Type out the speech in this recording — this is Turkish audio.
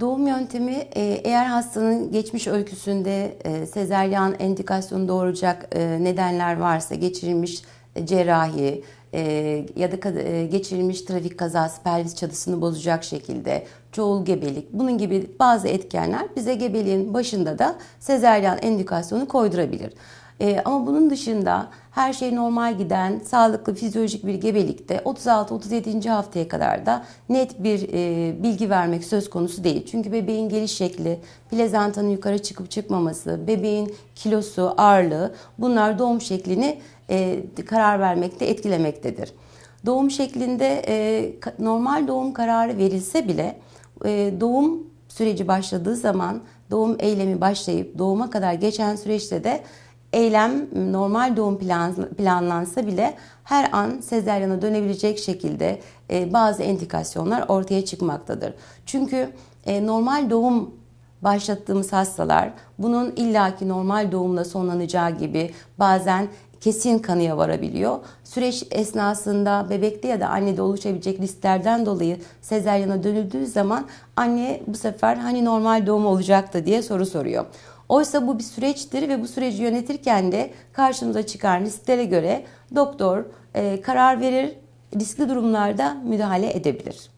Doğum yöntemi e, eğer hastanın geçmiş öyküsünde e, sezeryan endikasyonu doğuracak e, nedenler varsa geçirilmiş cerrahi, e, ya da e, geçirilmiş trafik kazası pelvis çatısını bozacak şekilde çoğul gebelik bunun gibi bazı etkenler bize gebeliğin başında da sezeryan endükasyonu koydurabilir. E, ama bunun dışında her şey normal giden sağlıklı fizyolojik bir gebelikte 36-37. haftaya kadar da net bir e, bilgi vermek söz konusu değil. Çünkü bebeğin geliş şekli, plezantanın yukarı çıkıp çıkmaması, bebeğin kilosu, ağırlığı bunlar doğum şeklini e, karar vermekte, etkilemektedir. Doğum şeklinde e, normal doğum kararı verilse bile e, doğum süreci başladığı zaman doğum eylemi başlayıp doğuma kadar geçen süreçte de eylem normal doğum plan, planlansa bile her an sezeryana dönebilecek şekilde e, bazı entikasyonlar ortaya çıkmaktadır. Çünkü e, normal doğum başlattığımız hastalar bunun illaki normal doğumla sonlanacağı gibi bazen kesin kanıya varabiliyor. Süreç esnasında bebekte ya da annede oluşabilecek risklerden dolayı sezeryana dönüldüğü zaman anne bu sefer hani normal doğum olacaktı diye soru soruyor. Oysa bu bir süreçtir ve bu süreci yönetirken de karşımıza çıkan risklere göre doktor e, karar verir, riskli durumlarda müdahale edebilir.